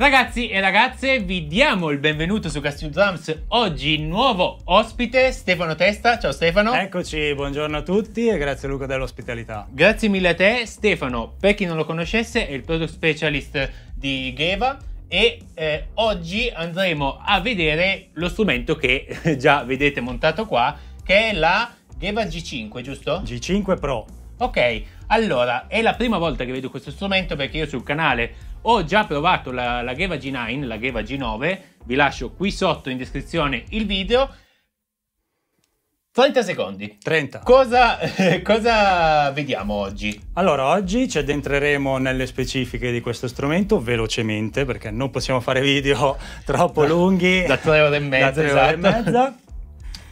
Ragazzi e ragazze, vi diamo il benvenuto su Casting Drums. Oggi nuovo ospite, Stefano Testa. Ciao Stefano. Eccoci, buongiorno a tutti e grazie Luca dell'ospitalità. Grazie mille a te. Stefano, per chi non lo conoscesse, è il product specialist di Geva e eh, oggi andremo a vedere lo strumento che già vedete montato qua, che è la Geva G5, giusto? G5 Pro. Ok, allora, è la prima volta che vedo questo strumento perché io sul canale ho già provato la, la Geva G9, la Geva G9, vi lascio qui sotto in descrizione il video. 30 secondi. 30. Cosa, eh, cosa, vediamo oggi? Allora, oggi ci addentreremo nelle specifiche di questo strumento velocemente perché non possiamo fare video troppo lunghi. da tre ore e mezza. Da tre esatto. ore e esatto. mezza.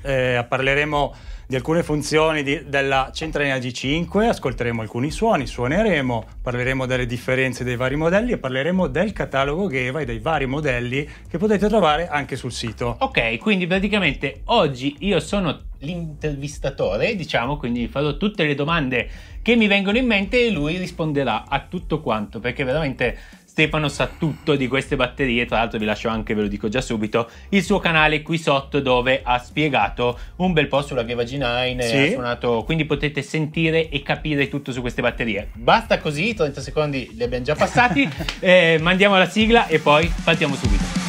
Eh, parleremo di alcune funzioni di, della centralina G5, ascolteremo alcuni suoni, suoneremo, parleremo delle differenze dei vari modelli e parleremo del catalogo Geva e dei vari modelli che potete trovare anche sul sito. Ok, quindi praticamente oggi io sono l'intervistatore, diciamo, quindi farò tutte le domande che mi vengono in mente e lui risponderà a tutto quanto, perché veramente Stefano sa tutto di queste batterie, tra l'altro vi lascio anche, ve lo dico già subito, il suo canale qui sotto dove ha spiegato un bel po' sulla Viva G9, sì. suonato, quindi potete sentire e capire tutto su queste batterie. Basta così, 30 secondi li abbiamo già passati, eh, mandiamo la sigla e poi partiamo subito.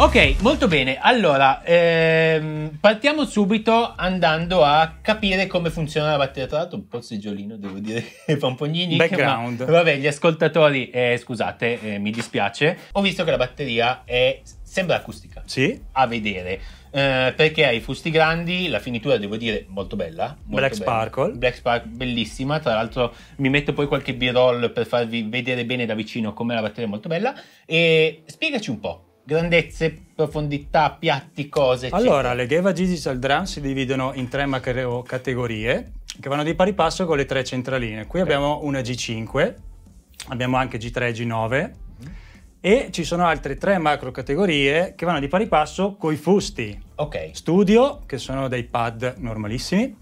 Ok, molto bene. Allora, ehm, partiamo subito andando a capire come funziona la batteria. Tra l'altro, un po' seggiolino, devo dire, fa un po' gnigni. Background. Ma, vabbè, gli ascoltatori, eh, scusate, eh, mi dispiace. Ho visto che la batteria è, sembra acustica. Sì. A vedere. Eh, perché ha i fusti grandi, la finitura devo dire molto bella. Molto Black bella. Sparkle. Black Sparkle, bellissima. Tra l'altro mi metto poi qualche b-roll per farvi vedere bene da vicino come la batteria è molto bella. E spiegaci un po' grandezze, profondità, piatti, cose. Eccetera. Allora, le Geva Gigi Saldran si dividono in tre macro categorie che vanno di pari passo con le tre centraline. Qui okay. abbiamo una G5, abbiamo anche G3 e G9 mm. e ci sono altre tre macro categorie che vanno di pari passo con i fusti. Ok. Studio, che sono dei pad normalissimi.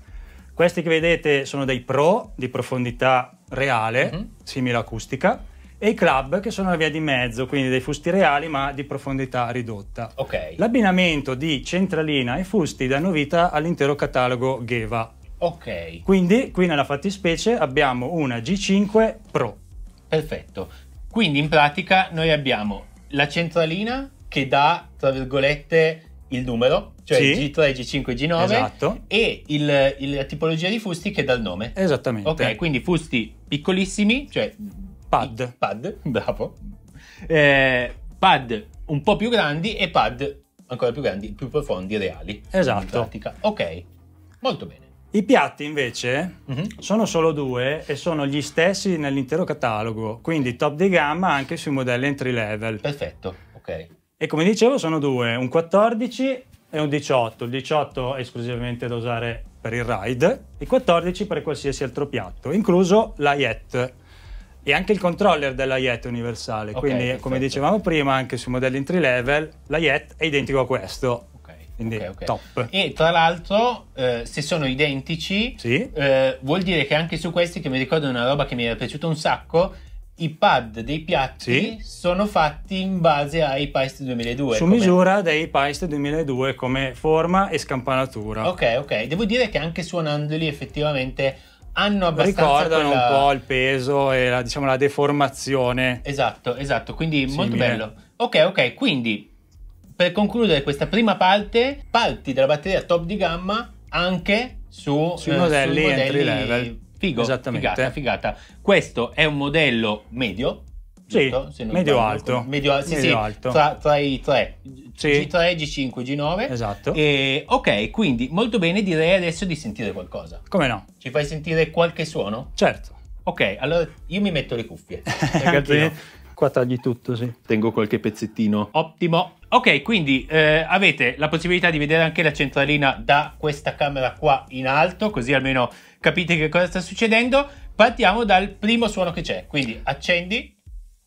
Questi che vedete sono dei pro di profondità reale, mm-hmm. simile acustica e i club che sono la via di mezzo, quindi dei fusti reali ma di profondità ridotta. Okay. L'abbinamento di centralina e fusti danno vita all'intero catalogo Geva. Ok. Quindi qui nella fattispecie abbiamo una G5 Pro. Perfetto. Quindi in pratica noi abbiamo la centralina che dà, tra virgolette, il numero, cioè sì. G3, G5, G9 esatto. e il, il, la tipologia di fusti che dà il nome. Esattamente. Ok, quindi fusti piccolissimi, cioè Pad. Pad, bravo. Eh, pad un po' più grandi e pad ancora più grandi, più profondi, e reali. Esatto. Ok, molto bene. I piatti invece mm-hmm. sono solo due e sono gli stessi nell'intero catalogo, quindi top di gamma anche sui modelli entry level. Perfetto, ok. E come dicevo sono due, un 14 e un 18. Il 18 è esclusivamente da usare per il ride, il 14 per qualsiasi altro piatto, incluso la Yet e anche il controller della Yet è universale. Okay, Quindi, perfetto. come dicevamo prima, anche sui modelli entry level, la Yet è identico a questo. Okay, okay, top. E tra l'altro, eh, se sono identici, sì. eh, vuol dire che anche su questi, che mi ricordo una roba che mi era piaciuta un sacco, i pad dei piatti sì. sono fatti in base ai Paiste 2002. Su come... misura dei Paiste 2002 come forma e scampanatura. Ok, ok. Devo dire che anche suonandoli effettivamente hanno abbastanza ricordano quella... un po' il peso e la, diciamo la deformazione. Esatto, esatto, quindi Simile. molto bello. Ok, ok, quindi per concludere questa prima parte, parti della batteria top di gamma anche su, sui eh, modelli, sui modelli entry level. Figo, Esattamente. Figata, figata. Questo è un modello medio, sì, medio alto. Medio, sì, medio sì, Tra, tra, i tre, G3, G5, G9. Esatto. E, ok, quindi molto bene, direi adesso di sentire qualcosa. Come no? Ci fai sentire qualche suono? Certo. Ok, allora io mi metto le cuffie. Ragazzi, qua tagli tutto, sì. Tengo qualche pezzettino. Ottimo. Ok, quindi eh, avete la possibilità di vedere anche la centralina da questa camera qua in alto, così almeno capite che cosa sta succedendo. Partiamo dal primo suono che c'è, quindi accendi.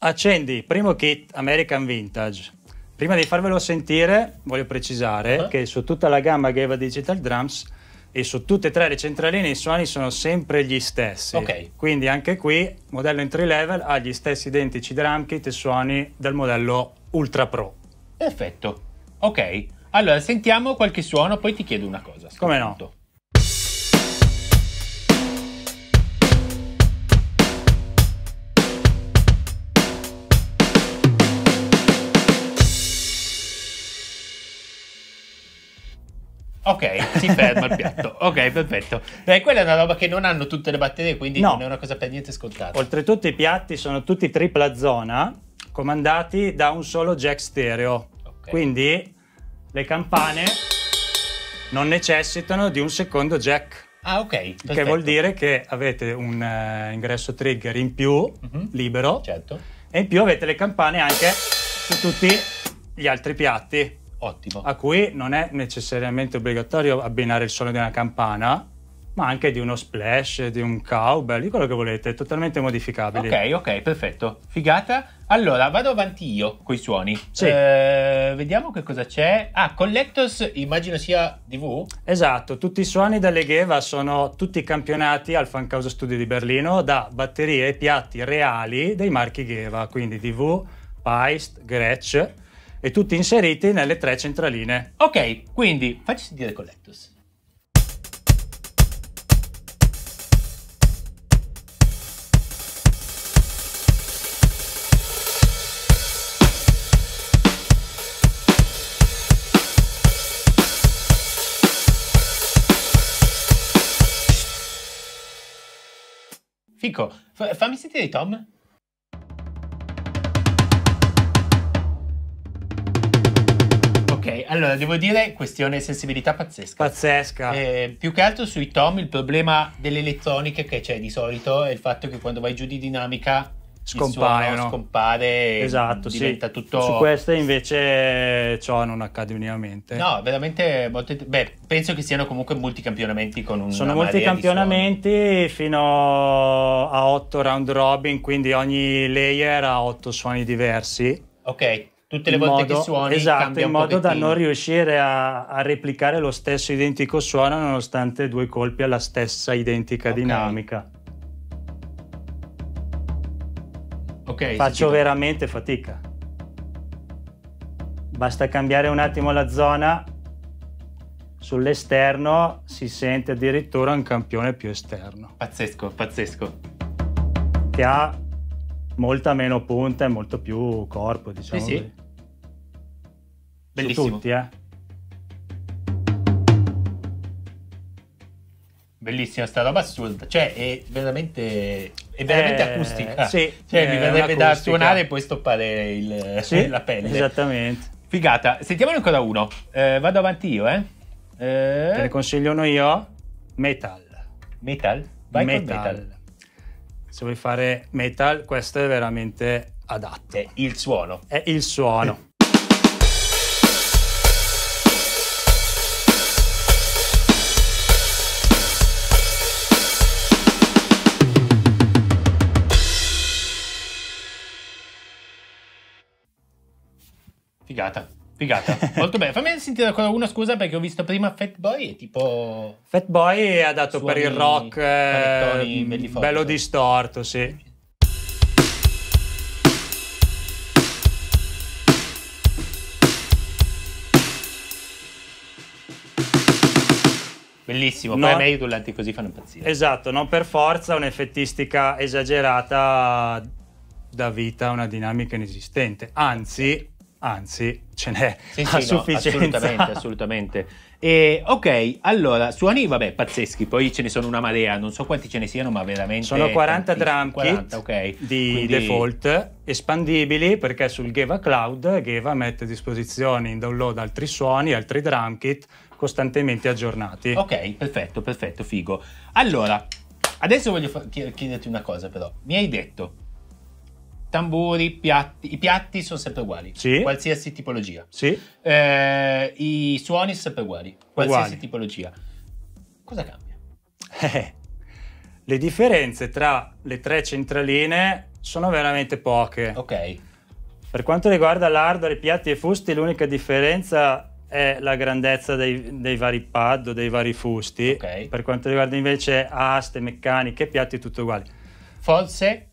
Accendi, primo kit American Vintage. Prima di farvelo sentire, voglio precisare uh eh? -huh. che su tutta la gamma Geva Digital Drums e su tutte e tre le centraline i suoni sono sempre gli stessi. Okay. Quindi anche qui modello entry level ha gli stessi identici drum kit e suoni del modello Ultra Pro. Perfetto. Ok. Allora sentiamo qualche suono, poi ti chiedo una cosa. Come no? Ok, si ferma il piatto. Ok, perfetto. Beh, quella è una roba che non hanno tutte le batterie, quindi no. non è una cosa per niente scontata. Oltretutto i piatti sono tutti tripla zona, comandati da un solo jack stereo. Okay. Quindi le campane non necessitano di un secondo jack. Ah, ok. Perfetto. Che vuol dire che avete un uh, ingresso trigger in più, mm-hmm. libero. Certo. E in più avete le campane anche su tutti gli altri piatti. Ottimo. A cui non è necessariamente obbligatorio abbinare il suono di una campana, ma anche di uno splash, di un cowbell, di quello che volete, totalmente modificabile. Ok, ok, perfetto. Figata. Allora, vado avanti io con i suoni. Sì. Eh, vediamo che cosa c'è. Ah, Collectors immagino sia DV. Esatto, tutti i suoni da Legheva sono tutti campionati al Fancaso Studio di Berlino da batterie e piatti reali dei marchi Gheva, quindi DV, Paist, Gretsch e tutti inseriti nelle tre centraline. Ok, quindi facci sentire Collectus. Fico, fammi sentire Tom. allora devo dire questione sensibilità pazzesca. Pazzesca. Eh, più che altro sui tom il problema delle elettroniche che c'è di solito è il fatto che quando vai giù di dinamica scompaiono. scompare esatto, diventa sì. tutto su queste invece ciò non accade minimamente no veramente molte... Beh, penso che siano comunque molti campionamenti con un sono campionamenti fino a 8 round robin quindi ogni layer ha 8 suoni diversi ok tutte le volte modo, che suoni esatto, in modo da non riuscire a, a, replicare lo stesso identico suono nonostante due colpi alla stessa identica okay. dinamica ok faccio sentito. veramente fatica basta cambiare un attimo la zona sull'esterno si sente addirittura un campione più esterno pazzesco pazzesco che ha molta meno punta e molto più corpo diciamo sì, sì. Bellissimo. Su tutti, eh. Bellissima sta roba assurda, cioè è veramente, è veramente eh, acustica. Sì, cioè, mi verrebbe da suonare e poi stoppare il, sì, la pelle. Esattamente. Figata, sentiamone ancora uno. Eh, vado avanti io, eh. eh. Te ne consiglio uno io? Metal. Metal? Vai metal. metal. Se vuoi fare metal, questo è veramente adatto. È il suono. È il suono. figata. Figata, molto bene. Fammi sentire ancora una scusa perché ho visto prima Fatboy Boy e tipo... Fatboy Boy ha dato per il rock eh, mm, bello cioè. distorto, sì. Bellissimo, no, poi a me i rullanti così fanno impazzire. Esatto, non per forza un'effettistica esagerata da vita a una dinamica inesistente, anzi anzi ce n'è sì, a sì, sufficienza. No, assolutamente, assolutamente. E, ok, allora, suoni, vabbè, pazzeschi, poi ce ne sono una marea, non so quanti ce ne siano, ma veramente... Sono 40 drum kit okay. di Quindi... default, espandibili perché sul Geva Cloud Geva mette a disposizione in download altri suoni, altri drum kit costantemente aggiornati. Ok, perfetto, perfetto, figo. Allora, adesso voglio chiederti una cosa però, mi hai detto tamburi, piatti. I piatti sono sempre uguali. Sì. Qualsiasi tipologia. Sì. Eh, I suoni sono sempre uguali. Qualsiasi uguali. tipologia. Cosa cambia? Eh, le differenze tra le tre centraline sono veramente poche. Ok. Per quanto riguarda l'hardware, piatti e fusti, l'unica differenza è la grandezza dei, dei vari pad o dei vari fusti. Okay. Per quanto riguarda invece aste, meccaniche, piatti, tutto uguale. Forse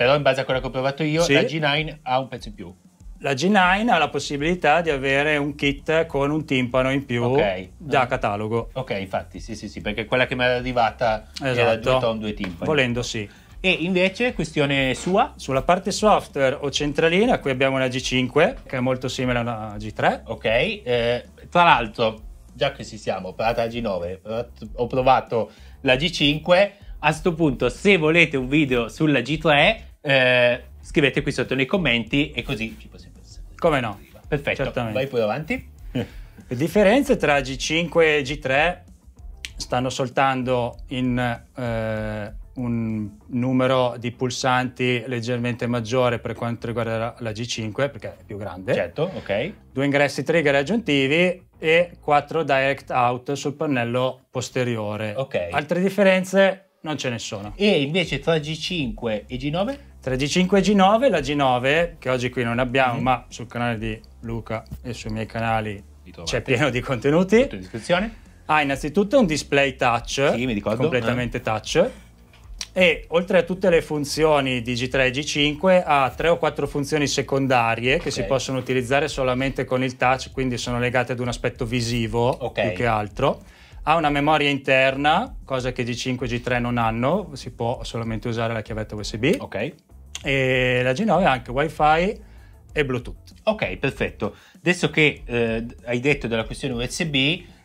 però in base a quello che ho provato io, sì. la G9 ha un pezzo in più. La G9 ha la possibilità di avere un kit con un timpano in più okay. da catalogo. Ok, infatti, sì, sì, sì, perché quella che mi era arrivata esatto. era due tom, due timpani. Volendo sì. E invece, questione sua? Sulla parte software o centralina, qui abbiamo una G5, che è molto simile a una G3. Ok, eh, tra l'altro, già che ci siamo, parlata la G9, ho provato la G5, a questo punto, se volete un video sulla G3 eh, scrivete qui sotto nei commenti e così ci possiamo pensare. Come no? Perfetto, Certamente. vai poi avanti. Le differenze tra G5 e G3 stanno soltanto in eh, un numero di pulsanti leggermente maggiore per quanto riguarda la G5 perché è più grande. Certo, ok. Due ingressi trigger aggiuntivi e quattro direct out sul pannello posteriore. Ok. Altre differenze non ce ne sono. E invece tra G5 e G9? tra G5 e G9, la G9 che oggi qui non abbiamo, mm-hmm. ma sul canale di Luca e sui miei canali c'è pieno di contenuti. Tutto in descrizione. Ha ah, innanzitutto un display touch, sì, mi ricordo. completamente eh. touch, e oltre a tutte le funzioni di G3 e G5 ha 3 o 4 funzioni secondarie okay. che si possono utilizzare solamente con il touch, quindi sono legate ad un aspetto visivo okay. più che altro ha una memoria interna, cosa che G5 e G3 non hanno, si può solamente usare la chiavetta USB. Ok. E la G9 ha anche WiFi e Bluetooth. Ok, perfetto. Adesso che eh, hai detto della questione USB,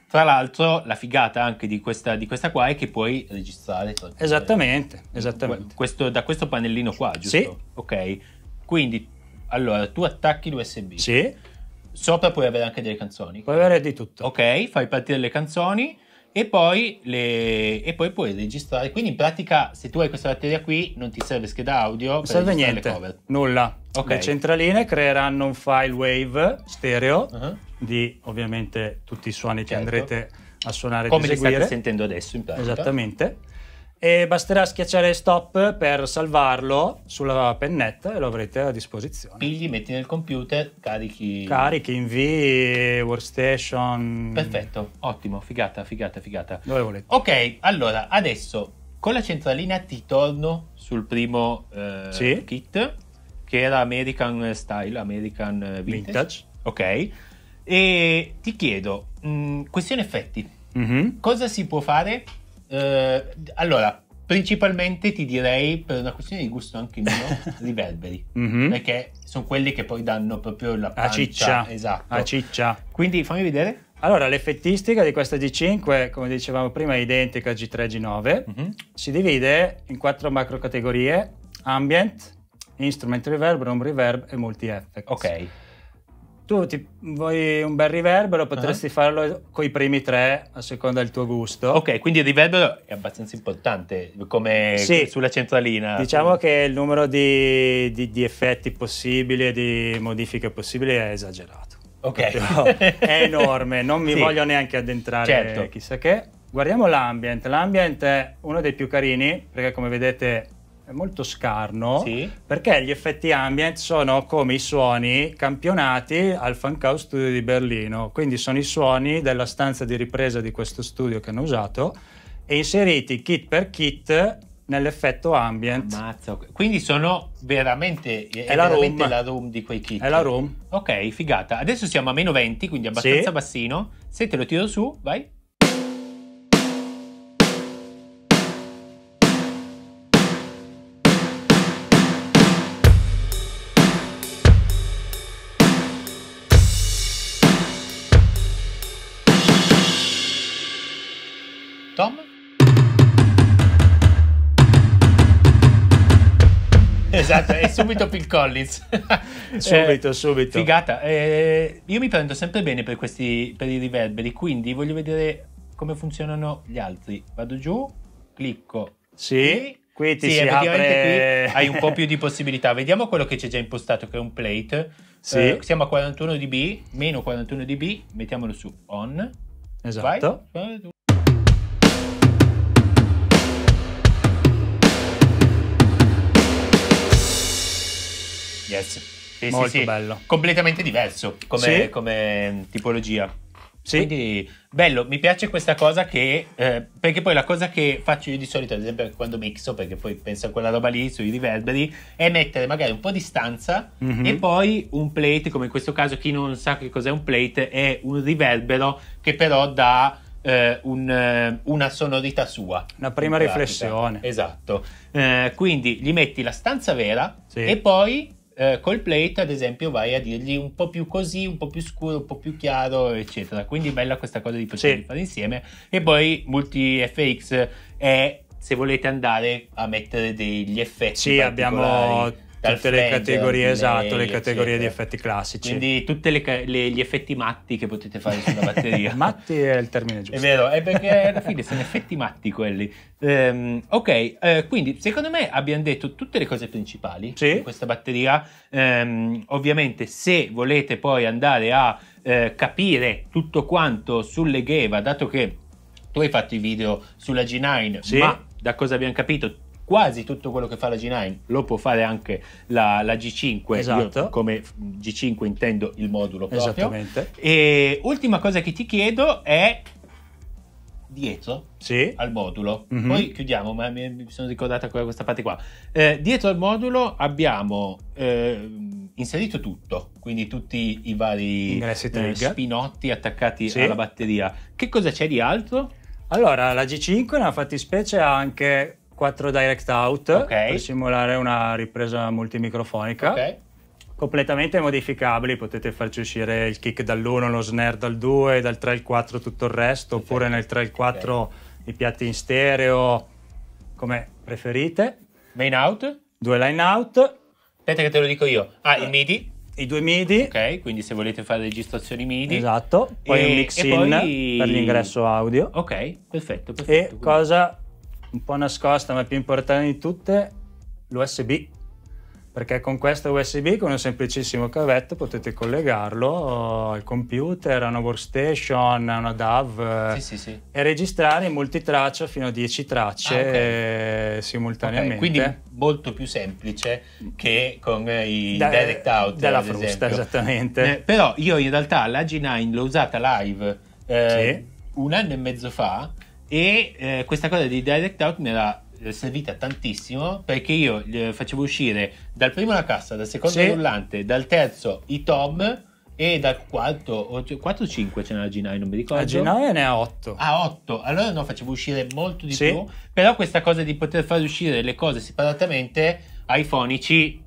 tra l'altro la figata anche di questa, di questa qua è che puoi registrare. Esattamente, esattamente. Questo, da questo pannellino qua, giusto? Sì. Ok, quindi allora tu attacchi l'USB. Sì. Sopra puoi avere anche delle canzoni. Puoi avere di tutto. Ok, fai partire le canzoni e poi, le... e poi, puoi registrare. Quindi, in pratica, se tu hai questa batteria qui, non ti serve scheda audio. Non serve niente, nulla. Okay. Le centraline creeranno un file wave stereo uh-huh. di ovviamente tutti i suoni certo. che andrete a suonare e Come eseguire. li state sentendo adesso, in pratica. Esattamente e basterà schiacciare stop per salvarlo sulla pennetta e lo avrete a disposizione. Pigli, metti nel computer, carichi. Carichi, invii, workstation. Perfetto, ottimo, figata, figata, figata. Dove volete. Ok, allora adesso con la centralina ti torno sul primo eh, sì. kit che era American Style, American eh, Vintage. Vintage. Ok, e ti chiedo, mh, mm, questione effetti, mm-hmm. cosa si può fare? Eh, allora, principalmente ti direi per una questione di gusto anche mio, riverberi, mm-hmm. perché sono quelli che poi danno proprio la pancia. A ciccia. Esatto. A ciccia. Quindi fammi vedere. Allora, l'effettistica di questa g 5 come dicevamo prima, è identica a G3 G9. Mm-hmm. Si divide in quattro macro categorie: ambient, instrument reverb, room reverb e multi effects. Ok tu ti, vuoi un bel riverbero, ah. potresti uh-huh. farlo con i primi tre a seconda del tuo gusto. Ok, quindi il riverbero è abbastanza importante come sì. sulla centralina. Diciamo che il numero di, di, di effetti possibili e di modifiche possibili è esagerato. Ok. è enorme, non mi sì. voglio neanche addentrare certo. chissà che. Guardiamo l'ambient, l'ambient è uno dei più carini perché come vedete è molto scarno sì. perché gli effetti ambient sono come i suoni campionati al Funkhaus Studio di Berlino, quindi sono i suoni della stanza di ripresa di questo studio che hanno usato e inseriti kit per kit nell'effetto ambient. Ammazza, quindi sono veramente è, è la, veramente room. la, room. di quei kit. È la room. Ok, figata. Adesso siamo a meno 20, quindi abbastanza sì. bassino. Se te lo tiro su, vai. esatto, è subito Phil Collins. subito, eh, subito. Figata. Eh, io mi prendo sempre bene per, questi, per i riverberi, quindi voglio vedere come funzionano gli altri. Vado giù, clicco. Sì. Qui ti sì, si apre... hai un po' più di possibilità. Vediamo quello che c'è già impostato, che è un plate. Sì. Eh, siamo a 41 dB, meno 41 dB, mettiamolo su on. Esatto. Vai. Yes. Sì, Molto sì, sì. bello. Completamente diverso come, come tipologia. Quindi bello, mi piace questa cosa che, eh, perché poi la cosa che faccio io di solito, ad esempio quando mixo, perché poi penso a quella roba lì sui riverberi, è mettere magari un po' di stanza mm-hmm. e poi un plate, come in questo caso chi non sa che cos'è un plate, è un riverbero che però dà eh, un, eh, una sonorità sua. Una prima riflessione. Esatto. Eh, quindi gli metti la stanza vera e poi eh, col plate ad esempio vai a dirgli un po' più così, un po' più scuro, un po' più chiaro, eccetera. Quindi bella questa cosa di poter sì. fare insieme. E poi FX è se volete andare a mettere degli effetti. Sì, abbiamo tutte le categorie, esatto, le categorie eccetera. di effetti classici. Quindi tutti gli effetti matti che potete fare sulla batteria. matti è il termine giusto. È vero, è perché alla fine sono effetti matti quelli. Um, ok, eh, quindi secondo me abbiamo detto tutte le cose principali sì. di questa batteria. Um, ovviamente se volete poi andare a eh, capire tutto quanto sulle Gheva, dato che tu hai fatto i video sulla G9, sì. ma da cosa abbiamo capito quasi tutto quello che fa la G9 lo può fare anche la, la G5, esatto. Io come G5 intendo il modulo proprio. Esattamente. E ultima cosa che ti chiedo è dietro sì. al modulo, mm-hmm. poi chiudiamo, ma mi sono ricordata questa parte qua. Eh, dietro al modulo abbiamo eh, inserito tutto, quindi tutti i vari eh, spinotti attaccati sì. alla batteria. Che cosa c'è di altro? Allora, la G5 nella fattispecie ha anche 4 direct out okay. per simulare una ripresa multimicrofonica. Okay. Completamente modificabili, potete farci uscire il kick dall'1, lo snare dal 2, dal 3 al 4 tutto il resto, okay. oppure nel 3 al 4 i piatti in stereo, come preferite. Main out? Due line out. Aspetta che te lo dico io. Ah, il eh, MIDI? I due MIDI. Ok, quindi se volete fare registrazioni MIDI. Esatto. Poi e, un mix in poi... per l'ingresso audio. Ok, perfetto, perfetto. E quindi. cosa un po' nascosta ma più importante di tutte, l'USB. Perché con questo USB, con un semplicissimo cavetto, potete collegarlo al computer, a una workstation, a una DAV sì, sì, eh, sì. e registrare in multitraccia fino a 10 tracce ah, okay. Eh, simultaneamente. Okay, quindi molto più semplice che con i da, eh, direct out. Della frusta, esempio. esattamente. Eh, però io in realtà la G9 l'ho usata live eh, un anno e mezzo fa e eh, questa cosa di Direct Out mi era eh, servita tantissimo perché io eh, facevo uscire dal primo la cassa, dal secondo sì. il rullante, dal terzo i tom e dal quarto o 4 5 c'è la Ginai, non mi ricordo. La ah, Ginai ne ha 8. Ah, 8. Allora no, facevo uscire molto di sì. più, però questa cosa di poter far uscire le cose separatamente ai fonici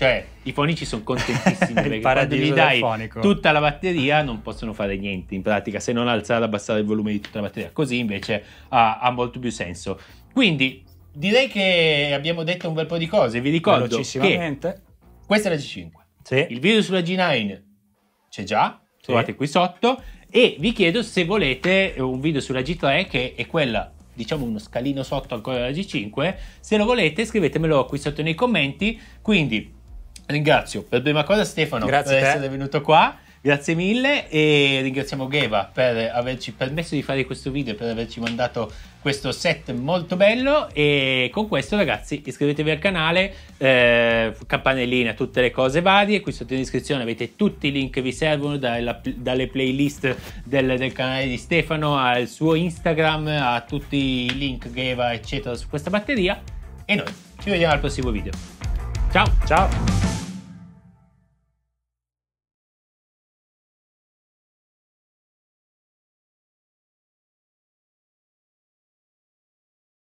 cioè, i fonici sono contentissimi perché quando gli dai fonico. tutta la batteria non possono fare niente in pratica, se non alzare e abbassare il volume di tutta la batteria. Così invece ha, ha molto più senso. Quindi direi che abbiamo detto un bel po' di cose. Vi ricordo che questa è la G5. Sì. Il video sulla G9 c'è già, sì. trovate qui sotto. E vi chiedo se volete un video sulla G3, che è quella, diciamo uno scalino sotto ancora la G5. Se lo volete, scrivetemelo qui sotto nei commenti. Quindi Ringrazio per prima cosa Stefano Grazie per essere venuto qua. Grazie mille e ringraziamo Geva per averci permesso di fare questo video, per averci mandato questo set molto bello e con questo ragazzi iscrivetevi al canale, eh, campanellina, tutte le cose varie, qui sotto in descrizione avete tutti i link che vi servono dalla, dalle playlist del, del, canale di Stefano al suo Instagram, a tutti i link Geva eccetera su questa batteria e noi ci vediamo al prossimo video. Ciao! Ciao!